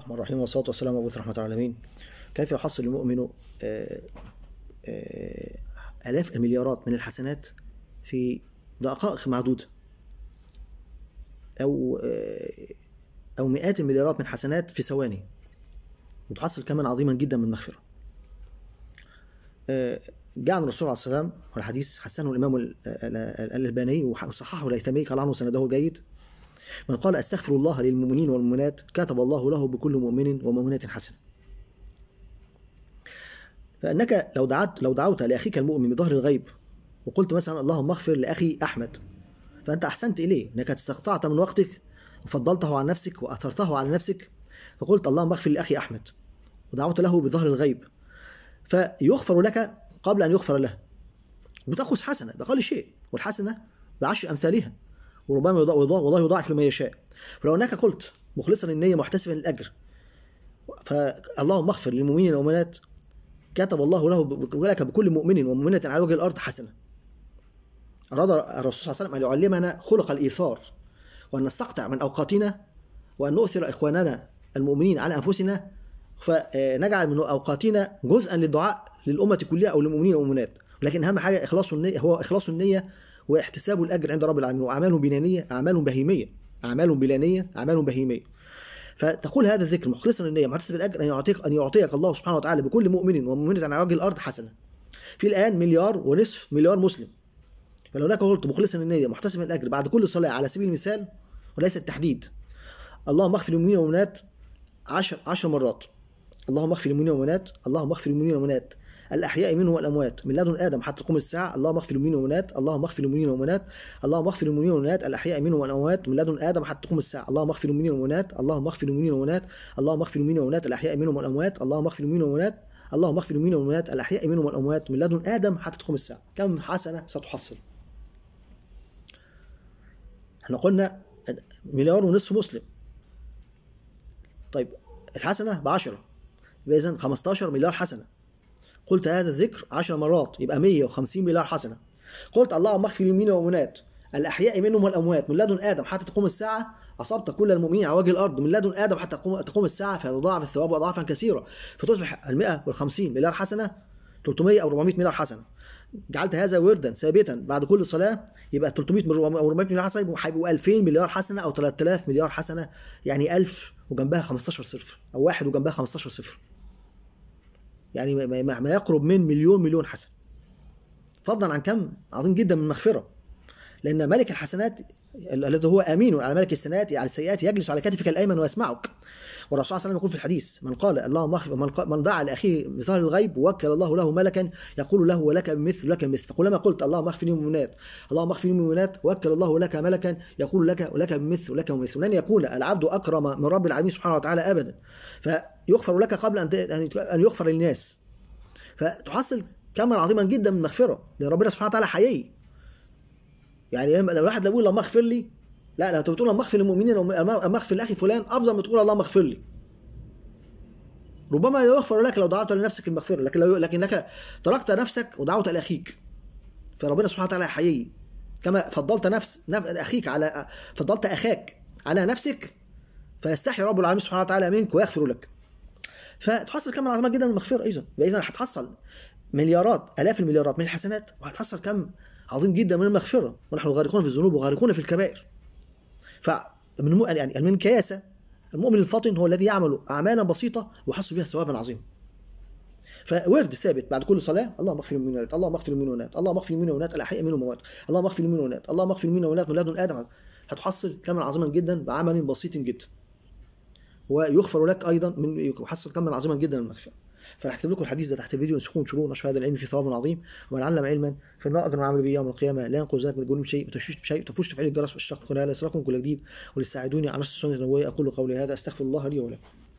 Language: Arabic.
الرحمن الرحيم والصلاة والسلام على رحمة العالمين كيف يحصل المؤمن آه، آه، آلاف المليارات من الحسنات في دقائق معدودة أو آه، أو مئات المليارات من الحسنات في ثواني وتحصل كمان عظيما جدا من المغفرة جاء عن الرسول عليه الصلاة والسلام والحديث حسنه الإمام الألباني وصححه الهيثمي قال عنه سنده جيد من قال أستغفر الله للمؤمنين والمؤمنات كتب الله له بكل مؤمن ومؤمنة حسنة فإنك لو دعوت لو دعوت لأخيك المؤمن بظهر الغيب وقلت مثلا اللهم اغفر لأخي أحمد فأنت أحسنت إليه أنك استقطعت من وقتك وفضلته عن نفسك وأثرته على نفسك فقلت اللهم اغفر لأخي أحمد ودعوت له بظهر الغيب فيغفر لك قبل أن يغفر له وتأخذ حسنة بقل شيء والحسنة بعشر أمثالها وربما والله يضاعف لما يشاء ولو انك قلت مخلصا النيه محتسبا الاجر فاللهم اغفر للمؤمنين والمؤمنات كتب الله له لك بكل مؤمن ومؤمنه على وجه الارض حسنه اراد الرسول صلى الله عليه وسلم ان يعلمنا خلق الايثار وان نستقطع من اوقاتنا وان نؤثر اخواننا المؤمنين على انفسنا فنجعل من اوقاتنا جزءا للدعاء للامه كلها او للمؤمنين والمؤمنات لكن اهم حاجه اخلاص النيه هو اخلاص النيه واحتساب الأجر عند رب العالمين وأعمالهم بنانية أعمالهم بهيمية أعمالهم بلانية أعمالهم بهيمية فتقول هذا الذكر مخلصا للنية محتسب الأجر أن يعطيك أن يعطيك الله سبحانه وتعالى بكل مؤمن ومؤمنة على وجه الأرض حسنة في الآن مليار ونصف مليار مسلم فلو هناك قلت مخلصا للنية محتسب الأجر بعد كل صلاة على سبيل المثال وليس التحديد اللهم اغفر للمؤمنين والمؤمنات 10 10 مرات اللهم اغفر للمؤمنين والمؤمنات اللهم اغفر للمؤمنين والمؤمنات الأحياء منهم والأموات من لدن آدم حتى تقوم الساعة اللهم اغفر للمؤمنين والمؤمنات اللهم اغفر للمؤمنين والمؤمنات اللهم اغفر للمؤمنين والمؤمنات الأحياء منهم والأموات من لدن آدم حتى تقوم الساعة اللهم اغفر للمؤمنين والمؤمنات اللهم اغفر للمؤمنين والمؤمنات اللهم اغفر للمؤمنين والمؤمنات الأحياء منهم والأموات اللهم اغفر للمؤمنين والمؤمنات اللهم اغفر للمؤمنين والمؤمنات الأحياء منهم والأموات من لدن آدم حتى تقوم الساعة كم حسنة ستحصل احنا قلنا مليار ونصف مسلم طيب الحسنة 10 يبقى إذا 15 مليار حسنة قلت هذا الذكر عشر مرات يبقى 150 مليار حسنه قلت اللهم اغفر للمؤمنين والمؤمنات الاحياء منهم والاموات من لدن ادم حتى تقوم الساعه اصبت كل المؤمنين على وجه الارض من لدن ادم حتى تقوم الساعه فيتضاعف الثواب اضعافا كثيره فتصبح ال 150 مليار حسنه 300 او 400 مليار حسنه جعلت هذا وردا ثابتا بعد كل صلاه يبقى 300 او 400 مليار حسنه هيبقوا 2000 مليار حسنه او 3000 مليار حسنه يعني 1000 وجنبها 15 صفر او واحد وجنبها 15 صفر يعني ما يقرب من مليون مليون حسنة فضلا عن كم عظيم جدا من المغفرة لأن ملك الحسنات الذي هو امين على ملك السنات على السيئات يجلس على كتفك الايمن ويسمعك والرسول صلى الله عليه وسلم يقول في الحديث من قال اللهم اخف من, من دعا لاخيه بظهر الغيب وكل الله له ملكا يقول له ولك مثل لك مثل فكلما قلت اللهم اخف لي المؤمنات اللهم اخف لي المؤمنات وكل الله لك ملكا يقول لك ولك مثل لك مثل لن يكون العبد اكرم من رب العالمين سبحانه وتعالى ابدا فيغفر لك قبل ان ان يغفر للناس فتحصل كما عظيما جدا من المغفره لان ربنا سبحانه وتعالى حيي يعني لو واحد لو بيقول اللهم اغفر لي لا لو انت بتقول اللهم اغفر للمؤمنين اللهم اغفر لاخي فلان افضل ما تقول اللهم اغفر لي ربما يغفر لك لو دعوت لنفسك المغفره لكن لو لكنك تركت نفسك ودعوت لاخيك فربنا سبحانه وتعالى يحييه كما فضلت نفس اخيك على فضلت اخاك على نفسك فيستحي رب العالمين سبحانه وتعالى منك ويغفر لك فتحصل كم العظمات جدا من المغفره ايضا اذا هتحصل مليارات الاف المليارات من الحسنات وهتحصل كم عظيم جدا من المغفرة ونحن غارقون في الذنوب وغارقون في الكبائر فمن يعني من كياسة المؤمن الفاطن هو الذي يعمل أعمالا بسيطة ويحصل بها ثوابا عظيما فورد ثابت بعد كل صلاة اللهم اغفر مغفر اللهم اغفر الله اللهم اغفر للمؤمنات الأحياء منهم الأموات اللهم اغفر من اللهم اغفر مغفر من ولاد آدم هتحصل كما عظيما جدا بعمل بسيط جدا ويغفر لك أيضا من يحصل كما عظيما جدا من المغفرة فانا هكتب لكم الحديث ده تحت الفيديو انسخوه وانشروه ونشر هذا العلم في ثواب عظيم ومن علم علما فما اجر عمل به يوم القيامه لا ينقذ ذلك من الجنون شيء بتشويش بشيء تفوش تفعيل الجرس والشق في القناه لا يسرقكم كل جديد وللساعدوني على نشر السنه النبويه اقول قولي هذا استغفر الله لي ولكم